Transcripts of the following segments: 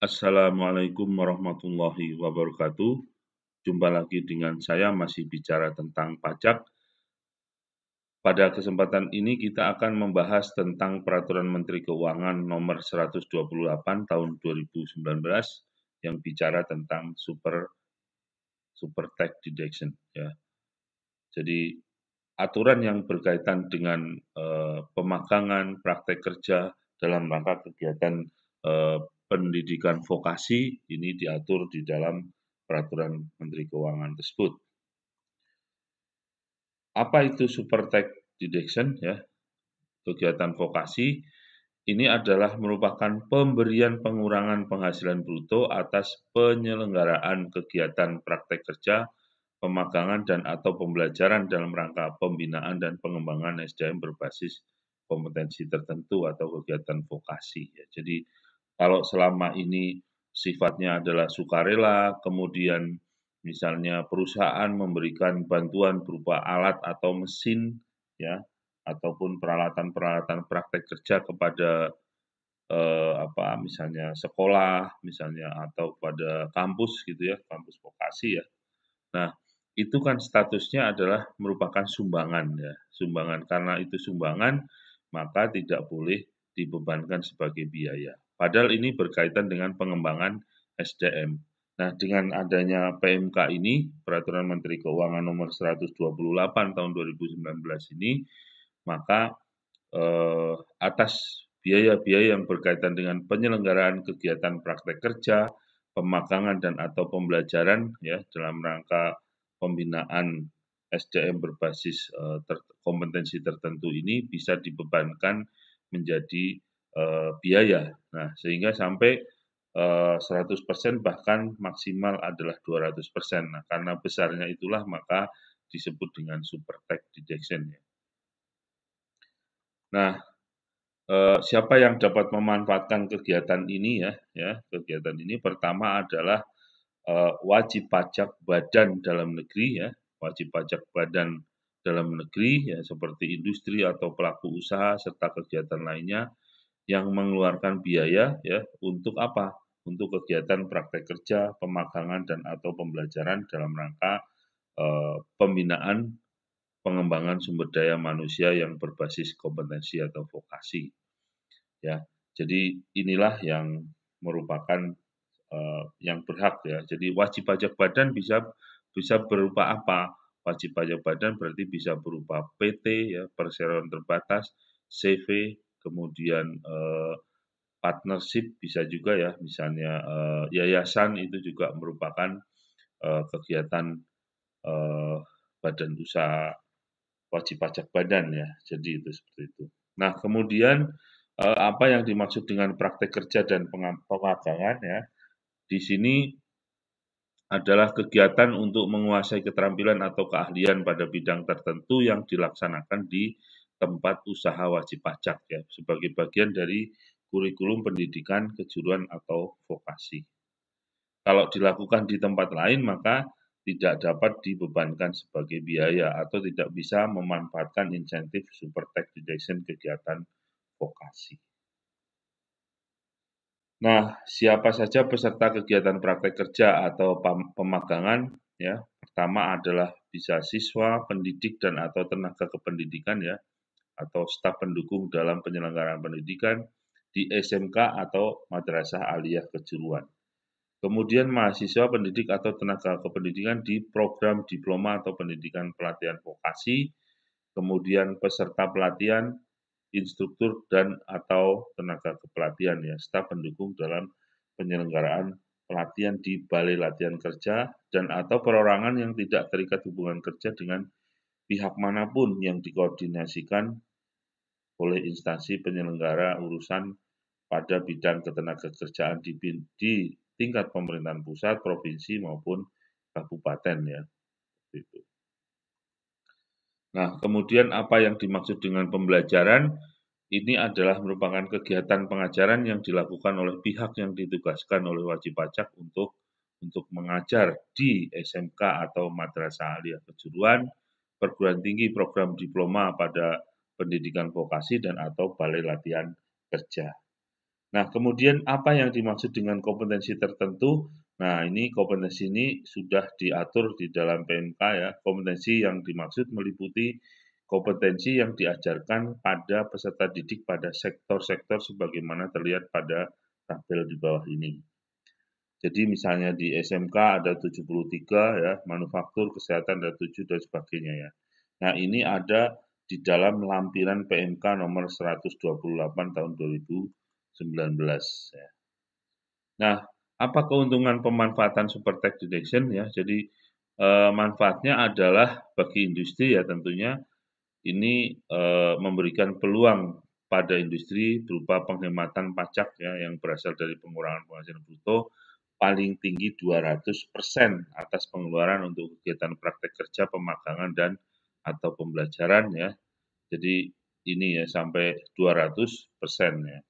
Assalamualaikum warahmatullahi wabarakatuh. Jumpa lagi dengan saya masih bicara tentang pajak. Pada kesempatan ini kita akan membahas tentang Peraturan Menteri Keuangan Nomor 128 Tahun 2019 yang bicara tentang super super tax deduction ya. Jadi aturan yang berkaitan dengan uh, pemagangan praktek kerja dalam rangka kegiatan uh, pendidikan vokasi ini diatur di dalam peraturan Menteri Keuangan tersebut. Apa itu Super Tax Deduction ya? Kegiatan vokasi ini adalah merupakan pemberian pengurangan penghasilan bruto atas penyelenggaraan kegiatan praktek kerja, pemagangan dan atau pembelajaran dalam rangka pembinaan dan pengembangan SDM berbasis kompetensi tertentu atau kegiatan vokasi. Ya. Jadi kalau selama ini sifatnya adalah sukarela, kemudian misalnya perusahaan memberikan bantuan berupa alat atau mesin ya ataupun peralatan-peralatan praktek kerja kepada eh, apa misalnya sekolah misalnya atau pada kampus gitu ya kampus vokasi ya nah itu kan statusnya adalah merupakan sumbangan ya sumbangan karena itu sumbangan maka tidak boleh dibebankan sebagai biaya Padahal ini berkaitan dengan pengembangan SDM. Nah, dengan adanya PMK ini, Peraturan Menteri Keuangan Nomor 128 Tahun 2019 ini, maka eh, atas biaya-biaya yang berkaitan dengan penyelenggaraan kegiatan praktek kerja, pemakangan dan atau pembelajaran ya dalam rangka pembinaan SDM berbasis eh, ter kompetensi tertentu ini bisa dibebankan menjadi uh, biaya. Nah, sehingga sampai uh, eh, 100% bahkan maksimal adalah 200%. Nah, karena besarnya itulah maka disebut dengan super tax deduction ya. Nah, eh, siapa yang dapat memanfaatkan kegiatan ini ya, ya, kegiatan ini pertama adalah eh, wajib pajak badan dalam negeri ya, wajib pajak badan dalam negeri ya seperti industri atau pelaku usaha serta kegiatan lainnya yang mengeluarkan biaya ya untuk apa? Untuk kegiatan praktek kerja, pemagangan dan atau pembelajaran dalam rangka e, pembinaan pengembangan sumber daya manusia yang berbasis kompetensi atau vokasi. Ya, jadi inilah yang merupakan e, yang berhak ya. Jadi wajib pajak badan bisa bisa berupa apa? Wajib pajak badan berarti bisa berupa PT ya, perseroan terbatas, CV, kemudian eh, partnership bisa juga ya, misalnya eh, yayasan itu juga merupakan eh, kegiatan eh, badan usaha wajib pajak badan ya, jadi itu seperti itu. Nah kemudian eh, apa yang dimaksud dengan praktek kerja dan pengagangan ya, di sini adalah kegiatan untuk menguasai keterampilan atau keahlian pada bidang tertentu yang dilaksanakan di tempat usaha wajib pajak ya sebagai bagian dari kurikulum pendidikan kejuruan atau vokasi. Kalau dilakukan di tempat lain maka tidak dapat dibebankan sebagai biaya atau tidak bisa memanfaatkan insentif super tax deduction kegiatan vokasi. Nah, siapa saja peserta kegiatan praktek kerja atau pemagangan ya. Pertama adalah bisa siswa, pendidik dan atau tenaga kependidikan ya atau staf pendukung dalam penyelenggaraan pendidikan di SMK atau madrasah aliyah kejuruan. Kemudian mahasiswa pendidik atau tenaga kependidikan di program diploma atau pendidikan pelatihan vokasi, kemudian peserta pelatihan, instruktur dan atau tenaga kepelatihan ya, staf pendukung dalam penyelenggaraan pelatihan di balai latihan kerja dan atau perorangan yang tidak terikat hubungan kerja dengan pihak manapun yang dikoordinasikan oleh instansi penyelenggara urusan pada bidang ketenagakerjaan di, di tingkat pemerintahan pusat, provinsi maupun kabupaten ya. Itu. Nah, kemudian apa yang dimaksud dengan pembelajaran? Ini adalah merupakan kegiatan pengajaran yang dilakukan oleh pihak yang ditugaskan oleh wajib pajak untuk untuk mengajar di SMK atau madrasah aliyah kejuruan, perguruan tinggi program diploma pada pendidikan vokasi dan atau balai latihan kerja. Nah, kemudian apa yang dimaksud dengan kompetensi tertentu? Nah, ini kompetensi ini sudah diatur di dalam PMK ya. Kompetensi yang dimaksud meliputi kompetensi yang diajarkan pada peserta didik pada sektor-sektor sebagaimana terlihat pada tabel di bawah ini. Jadi misalnya di SMK ada 73 ya, manufaktur, kesehatan ada 7 dan sebagainya ya. Nah, ini ada di dalam lampiran PMK nomor 128 tahun 2019. Ya. Nah, apa keuntungan pemanfaatan super tax deduction ya? Jadi eh, manfaatnya adalah bagi industri ya tentunya ini eh, memberikan peluang pada industri berupa penghematan pajak ya yang berasal dari pengurangan penghasilan bruto paling tinggi 200% atas pengeluaran untuk kegiatan praktek kerja, pemagangan, dan atau pembelajaran ya. Jadi ini ya sampai 200 persen ya.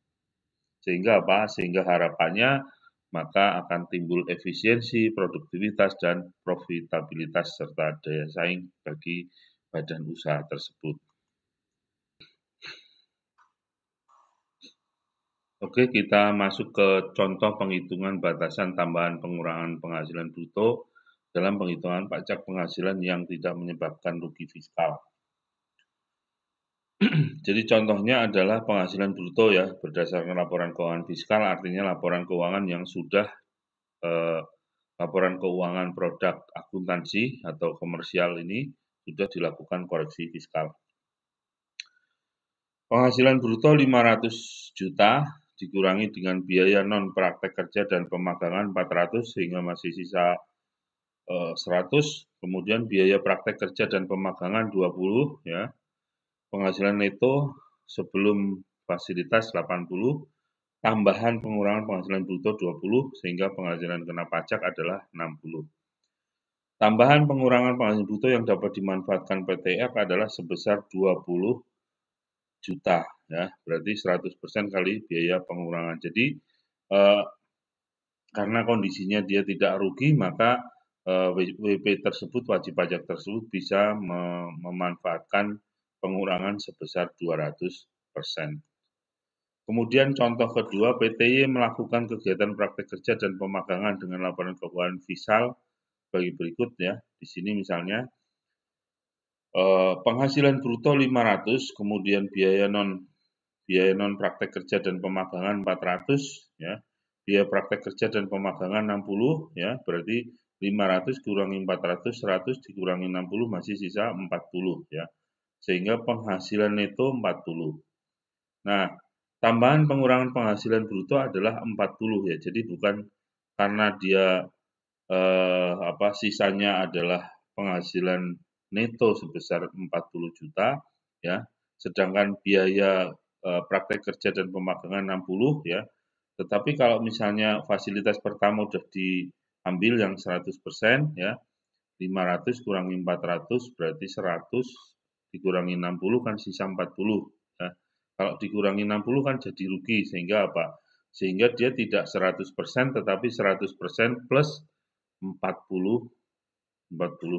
Sehingga apa? Sehingga harapannya maka akan timbul efisiensi, produktivitas, dan profitabilitas serta daya saing bagi badan usaha tersebut. Oke, kita masuk ke contoh penghitungan batasan tambahan pengurangan penghasilan bruto dalam penghitungan pajak penghasilan yang tidak menyebabkan rugi fiskal. Jadi contohnya adalah penghasilan bruto ya berdasarkan laporan keuangan fiskal artinya laporan keuangan yang sudah eh, laporan keuangan produk akuntansi atau komersial ini sudah dilakukan koreksi fiskal. Penghasilan bruto 500 juta dikurangi dengan biaya non praktek kerja dan pemagangan 400 sehingga masih sisa 100, eh, kemudian biaya praktek kerja dan pemagangan 20 ya. Penghasilan neto sebelum fasilitas 80, tambahan pengurangan penghasilan bruto 20 sehingga penghasilan kena pajak adalah 60. Tambahan pengurangan penghasilan bruto yang dapat dimanfaatkan PTF adalah sebesar 20 juta ya, berarti 100% kali biaya pengurangan. Jadi eh, karena kondisinya dia tidak rugi maka Eh, WP tersebut, wajib pajak tersebut bisa memanfaatkan pengurangan sebesar 200 persen. Kemudian contoh kedua, PTY melakukan kegiatan praktek kerja dan pemagangan dengan laporan keuangan visal bagi berikut ya. Di sini misalnya eh, penghasilan bruto 500, kemudian biaya non biaya non praktek kerja dan pemagangan 400 ya. Biaya praktek kerja dan pemagangan 60 ya. Berarti 500 kurangi 400, 100 dikurangi 60 masih sisa 40 ya. Sehingga penghasilan neto 40. Nah, tambahan pengurangan penghasilan bruto adalah 40 ya. Jadi bukan karena dia eh, apa sisanya adalah penghasilan neto sebesar 40 juta ya. Sedangkan biaya eh, praktek kerja dan pemagangan 60 ya. Tetapi kalau misalnya fasilitas pertama sudah di ambil yang 100% ya. 500 kurangi 400 berarti 100 dikurangi 60 kan sisa 40 ya. Kalau dikurangi 60 kan jadi rugi sehingga apa? Sehingga dia tidak 100% tetapi 100% plus 40 40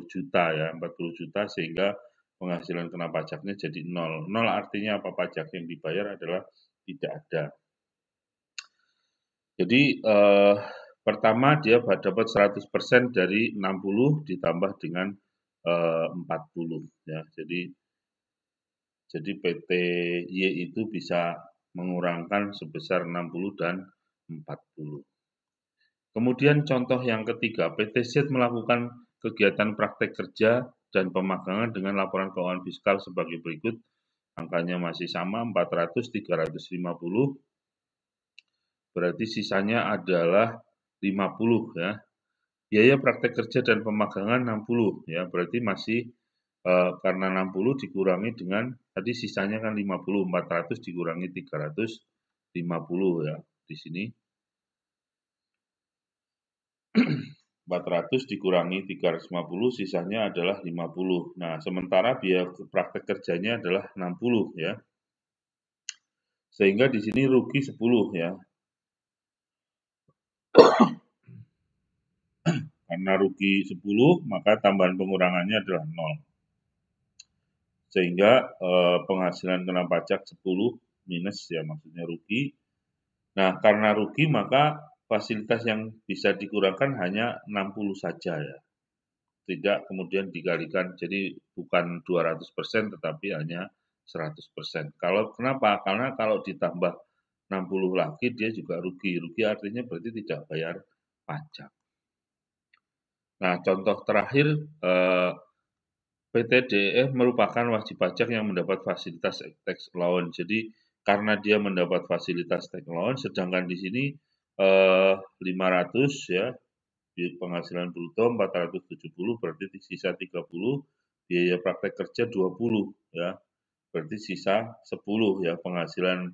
juta ya, 40 juta sehingga penghasilan kena pajaknya jadi nol. Nol artinya apa pajak yang dibayar adalah tidak ada. Jadi eh, Pertama dia dapat 100% dari 60 ditambah dengan eh, 40 ya. Jadi jadi PT Y itu bisa mengurangkan sebesar 60 dan 40. Kemudian contoh yang ketiga, PT Z melakukan kegiatan praktek kerja dan pemagangan dengan laporan keuangan fiskal sebagai berikut. Angkanya masih sama, 400, 350. Berarti sisanya adalah 50 ya. Biaya praktek kerja dan pemagangan 60 ya. Berarti masih e, karena 60 dikurangi dengan tadi sisanya kan 50, 400 dikurangi 350 ya di sini. 400 dikurangi 350 sisanya adalah 50. Nah, sementara biaya praktek kerjanya adalah 60 ya. Sehingga di sini rugi 10 ya. Karena rugi 10, maka tambahan pengurangannya adalah 0. Sehingga eh, penghasilan kena pajak 10 minus ya maksudnya rugi. Nah, karena rugi maka fasilitas yang bisa dikurangkan hanya 60 saja ya. Tidak kemudian dikalikan jadi bukan 200% tetapi hanya 100%. Kalau kenapa? Karena kalau ditambah 60 lagi dia juga rugi. Rugi artinya berarti tidak bayar pajak. Nah, contoh terakhir, eh, PT DEF eh, merupakan wajib pajak yang mendapat fasilitas tax allowance. Jadi, karena dia mendapat fasilitas tax allowance, sedangkan di sini eh, 500 ya, penghasilan bruto 470, berarti sisa 30, biaya praktek kerja 20 ya, berarti sisa 10 ya, penghasilan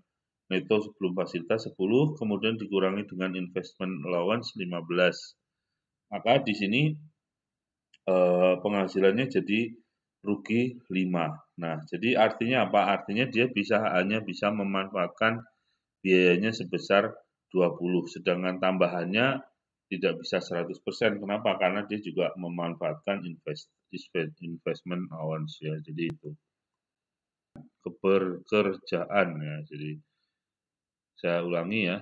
neto sebelum fasilitas 10, kemudian dikurangi dengan investment allowance 15 maka di sini eh, penghasilannya jadi rugi 5. Nah, jadi artinya apa? Artinya dia bisa hanya bisa memanfaatkan biayanya sebesar 20, sedangkan tambahannya tidak bisa 100%. Kenapa? Karena dia juga memanfaatkan invest, investment allowance ya. Jadi itu keberkerjaan ya. Jadi saya ulangi ya,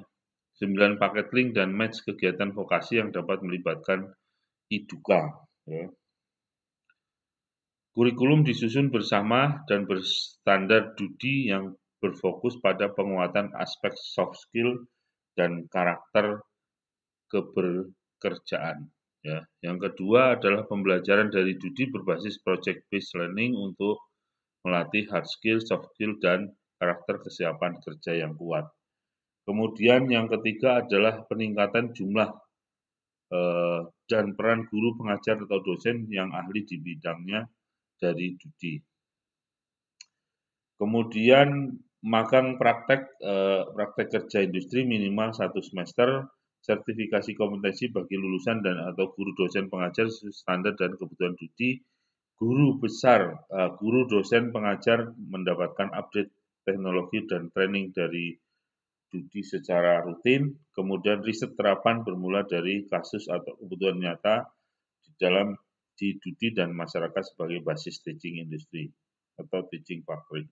9 paket link dan match kegiatan vokasi yang dapat melibatkan IDUKA. Ya. Kurikulum disusun bersama dan berstandar dudi yang berfokus pada penguatan aspek soft skill dan karakter keberkerjaan. Ya. Yang kedua adalah pembelajaran dari dudi berbasis project-based learning untuk melatih hard skill, soft skill, dan karakter kesiapan kerja yang kuat. Kemudian yang ketiga adalah peningkatan jumlah eh, dan peran guru, pengajar, atau dosen yang ahli di bidangnya dari studi. Kemudian magang praktek eh, praktek kerja industri minimal satu semester, sertifikasi kompetensi bagi lulusan dan atau guru dosen pengajar standar dan kebutuhan studi, guru besar, eh, guru dosen pengajar mendapatkan update teknologi dan training dari studi secara rutin, kemudian riset terapan bermula dari kasus atau kebutuhan nyata di dalam di duty dan masyarakat sebagai basis teaching industry atau teaching factory.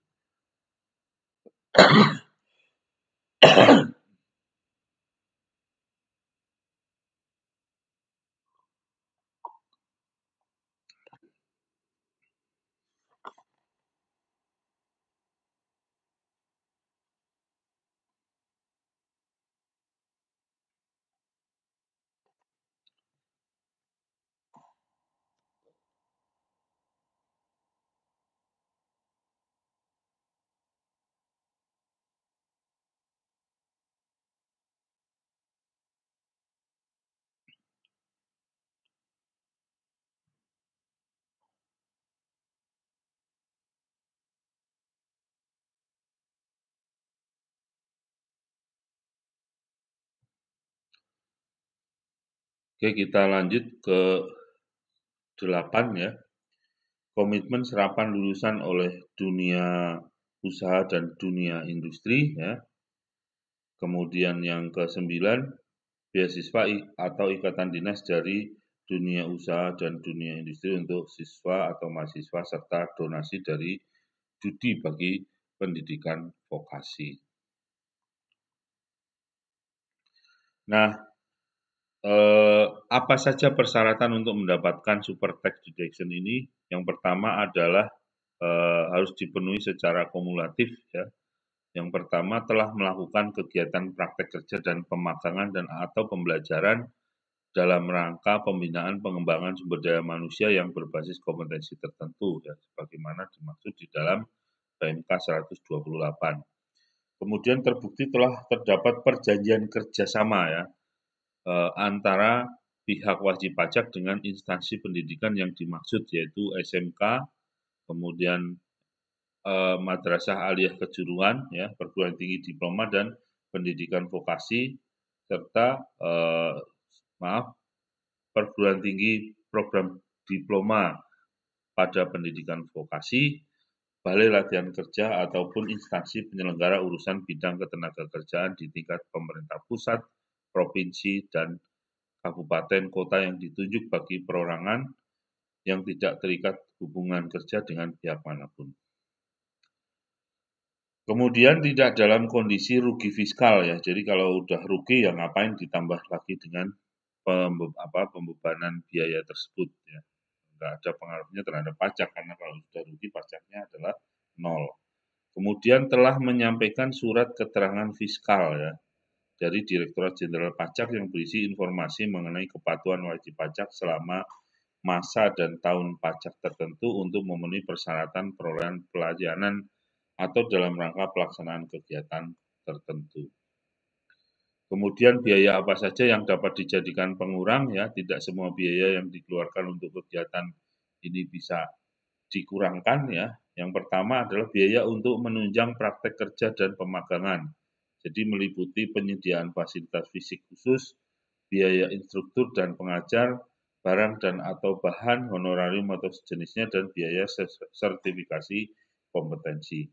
Oke, kita lanjut ke 8 ya. Komitmen serapan lulusan oleh dunia usaha dan dunia industri ya. Kemudian yang ke-9 beasiswa atau ikatan dinas dari dunia usaha dan dunia industri untuk siswa atau mahasiswa serta donasi dari judi bagi pendidikan vokasi. Nah, apa saja persyaratan untuk mendapatkan super tax deduction ini? Yang pertama adalah eh, harus dipenuhi secara kumulatif ya. Yang pertama telah melakukan kegiatan praktek kerja dan pemagangan dan atau pembelajaran dalam rangka pembinaan pengembangan sumber daya manusia yang berbasis kompetensi tertentu ya sebagaimana dimaksud di dalam PMK 128. Kemudian terbukti telah terdapat perjanjian kerjasama ya eh, antara pihak wajib pajak dengan instansi pendidikan yang dimaksud yaitu SMK, kemudian eh, madrasah aliyah kejuruan, ya, perguruan tinggi diploma dan pendidikan vokasi serta eh, maaf perguruan tinggi program diploma pada pendidikan vokasi, balai latihan kerja ataupun instansi penyelenggara urusan bidang ketenaga kerjaan di tingkat pemerintah pusat, provinsi, dan kabupaten kota yang ditunjuk bagi perorangan yang tidak terikat hubungan kerja dengan pihak manapun. Kemudian tidak dalam kondisi rugi fiskal ya. Jadi kalau udah rugi ya ngapain ditambah lagi dengan pembe apa, pembebanan biaya tersebut ya. Nggak ada pengaruhnya terhadap pajak karena kalau sudah rugi pajaknya adalah nol. Kemudian telah menyampaikan surat keterangan fiskal ya dari Direktorat Jenderal Pajak yang berisi informasi mengenai kepatuhan wajib pajak selama masa dan tahun pajak tertentu untuk memenuhi persyaratan perolehan pelayanan atau dalam rangka pelaksanaan kegiatan tertentu. Kemudian biaya apa saja yang dapat dijadikan pengurang ya, tidak semua biaya yang dikeluarkan untuk kegiatan ini bisa dikurangkan ya. Yang pertama adalah biaya untuk menunjang praktek kerja dan pemagangan jadi meliputi penyediaan fasilitas fisik khusus, biaya instruktur dan pengajar, barang dan atau bahan, honorarium atau sejenisnya, dan biaya sertifikasi kompetensi.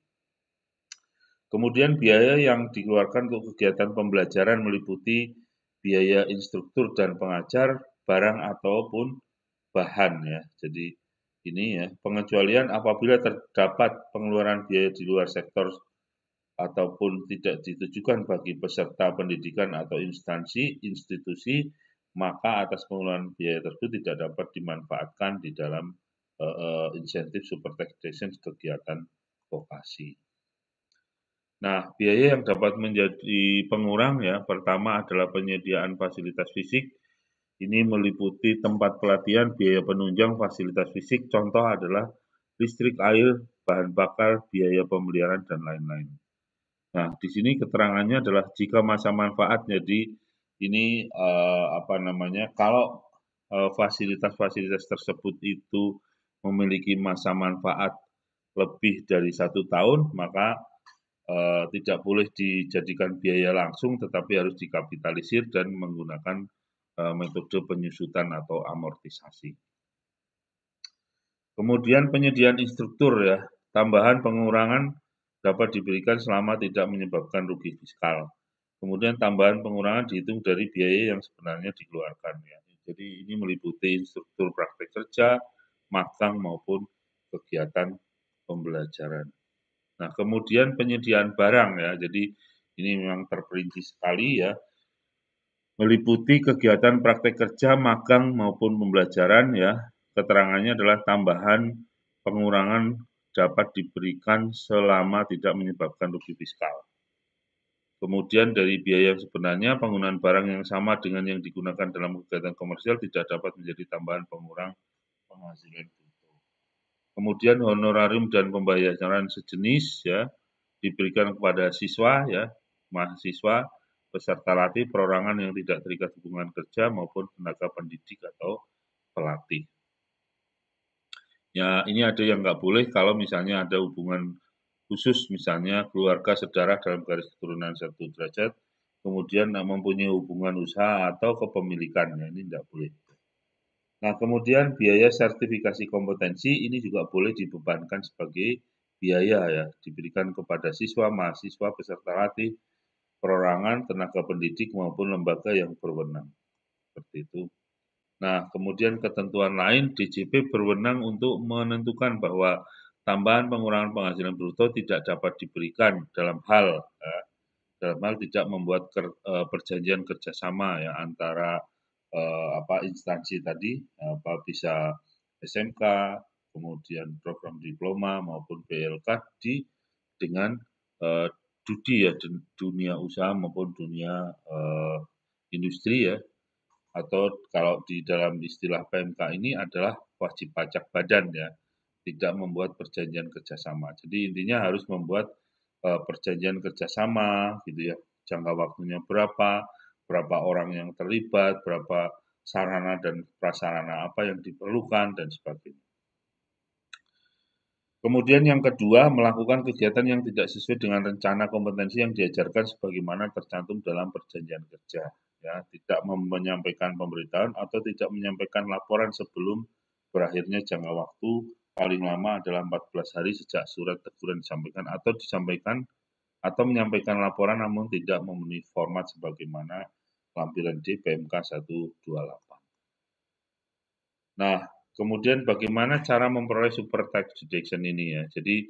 Kemudian biaya yang dikeluarkan untuk kegiatan pembelajaran meliputi biaya instruktur dan pengajar, barang ataupun bahan ya. Jadi ini ya, pengecualian apabila terdapat pengeluaran biaya di luar sektor ataupun tidak ditujukan bagi peserta pendidikan atau instansi institusi maka atas pengelolaan biaya tersebut tidak dapat dimanfaatkan di dalam uh, insentif super taxation kegiatan vokasi. Nah, biaya yang dapat menjadi pengurang ya, pertama adalah penyediaan fasilitas fisik. Ini meliputi tempat pelatihan, biaya penunjang, fasilitas fisik. Contoh adalah listrik, air, bahan bakar, biaya pemeliharaan, dan lain-lain. Nah, di sini keterangannya adalah jika masa manfaat, jadi ini uh, apa namanya? Kalau fasilitas eh, fasilitas-fasilitas tersebut itu memiliki masa manfaat lebih dari satu tahun, maka eh, tidak boleh dijadikan biaya langsung, tetapi harus dikapitalisir dan menggunakan metode penyusutan atau amortisasi. Kemudian penyediaan instruktur ya, tambahan pengurangan dapat diberikan selama tidak menyebabkan rugi fiskal. Kemudian tambahan pengurangan dihitung dari biaya yang sebenarnya dikeluarkan. Ya. Jadi ini meliputi struktur praktek kerja, magang maupun kegiatan pembelajaran. Nah, kemudian penyediaan barang ya. Jadi ini memang terperinci sekali ya. Meliputi kegiatan praktek kerja, magang maupun pembelajaran ya. Keterangannya adalah tambahan pengurangan dapat diberikan selama tidak menyebabkan rugi fiskal. Kemudian dari biaya yang sebenarnya, penggunaan barang yang sama dengan yang digunakan dalam kegiatan komersial tidak dapat menjadi tambahan pengurang penghasilan Kemudian honorarium dan pembayaran sejenis ya diberikan kepada siswa ya mahasiswa peserta latih perorangan yang tidak terikat hubungan kerja maupun tenaga pendidik atau pelatih. Ya, ini ada yang nggak boleh kalau misalnya ada hubungan khusus, misalnya keluarga sedarah dalam garis keturunan satu derajat, kemudian mempunyai hubungan usaha atau kepemilikan, ya, ini tidak boleh. Nah, kemudian biaya sertifikasi kompetensi ini juga boleh dibebankan sebagai biaya ya, diberikan kepada siswa, mahasiswa, peserta latih, perorangan, tenaga pendidik maupun lembaga yang berwenang. Seperti itu. Nah, kemudian ketentuan lain DJP berwenang untuk menentukan bahwa tambahan pengurangan penghasilan bruto tidak dapat diberikan dalam hal ya, dalam hal tidak membuat ker, eh, perjanjian kerjasama ya antara e, apa instansi tadi apa bisa SMK kemudian program diploma maupun BLK di dengan eh, dudi ya dunia usaha maupun dunia uh, industri ya atau kalau di dalam istilah PMK ini adalah wajib pajak badan ya, tidak membuat perjanjian kerjasama. Jadi intinya harus membuat uh, perjanjian kerjasama gitu ya, jangka waktunya berapa, berapa orang yang terlibat, berapa sarana dan prasarana apa yang diperlukan dan sebagainya. Kemudian yang kedua, melakukan kegiatan yang tidak sesuai dengan rencana kompetensi yang diajarkan sebagaimana tercantum dalam perjanjian kerja ya tidak menyampaikan pemberitaan atau tidak menyampaikan laporan sebelum berakhirnya jangka waktu paling lama adalah 14 hari sejak surat teguran disampaikan atau disampaikan atau menyampaikan laporan namun tidak memenuhi format sebagaimana lampiran di PMK 128. Nah, kemudian bagaimana cara memperoleh super tax deduction ini ya? Jadi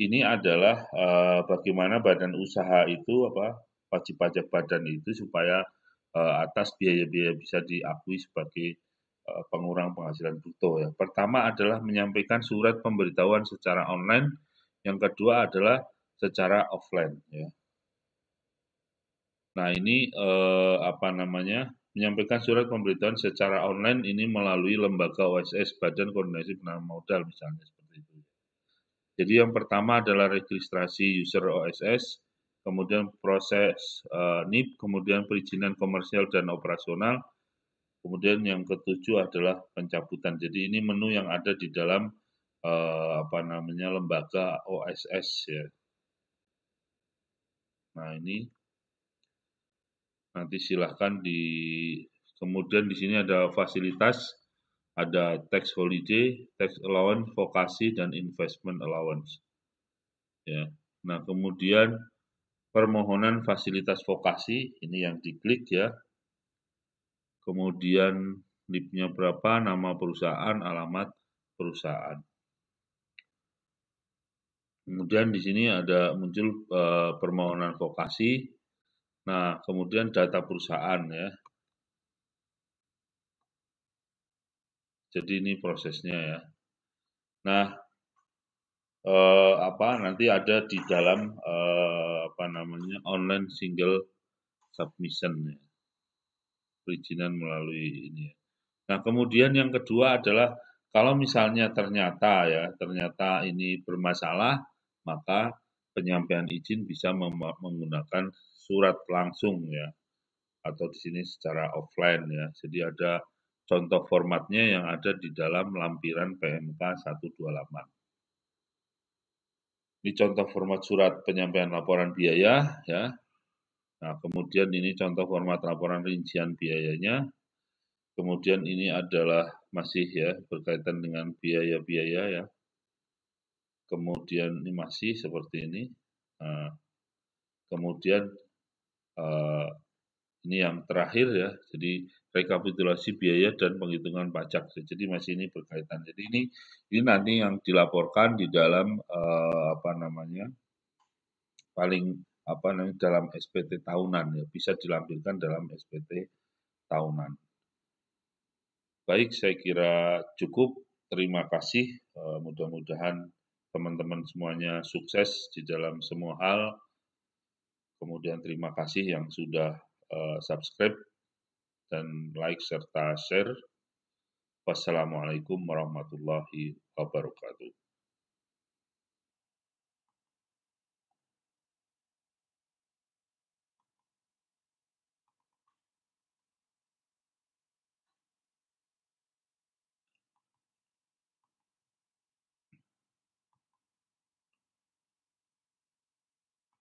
ini adalah uh, bagaimana badan usaha itu apa wajib pajak badan itu supaya Eh, atas biaya-biaya bisa diakui sebagai eh, pengurang penghasilan bruto ya. Pertama adalah menyampaikan surat pemberitahuan secara online, yang kedua adalah secara offline ya. Nah, ini eh, apa namanya? menyampaikan surat pemberitahuan secara online ini melalui lembaga OSS Badan Koordinasi Penanaman Modal misalnya seperti itu. Ya. Jadi yang pertama adalah registrasi user OSS, kemudian proses uh, NIP, kemudian perizinan komersial dan operasional, kemudian yang ketujuh adalah pencabutan. Jadi ini menu yang ada di dalam uh, apa namanya lembaga OSS ya. Nah ini nanti silahkan di kemudian di sini ada fasilitas, ada tax holiday, tax allowance, vokasi dan investment allowance. Ya. Nah kemudian permohonan fasilitas vokasi, ini yang diklik ya. Kemudian NIP-nya berapa, nama perusahaan, alamat perusahaan. Kemudian di sini ada muncul eh, permohonan vokasi. Nah, kemudian data perusahaan ya. Jadi ini prosesnya ya. Nah, eh, apa nanti ada di dalam eh, apa namanya online single submission ya. perizinan melalui ini ya. Nah, kemudian yang kedua adalah kalau misalnya ternyata ya, ternyata ini bermasalah, maka penyampaian izin bisa menggunakan surat langsung ya atau di sini secara offline ya. Jadi ada contoh formatnya yang ada di dalam lampiran PMK 128. Ini contoh format surat penyampaian laporan biaya, ya. Nah, kemudian ini contoh format laporan rincian biayanya. Kemudian ini adalah masih ya berkaitan dengan biaya-biaya ya. Kemudian ini masih seperti ini. Nah, kemudian eh, ini yang terakhir ya. Jadi rekapitulasi biaya dan penghitungan pajak. Jadi masih ini berkaitan. Jadi ini ini nanti yang dilaporkan di dalam eh, apa namanya paling apa namanya dalam SPT tahunan ya bisa dilampirkan dalam SPT tahunan. Baik, saya kira cukup. Terima kasih. Eh, Mudah-mudahan teman-teman semuanya sukses di dalam semua hal. Kemudian terima kasih yang sudah eh, subscribe dan like serta share. Wassalamualaikum warahmatullahi wabarakatuh.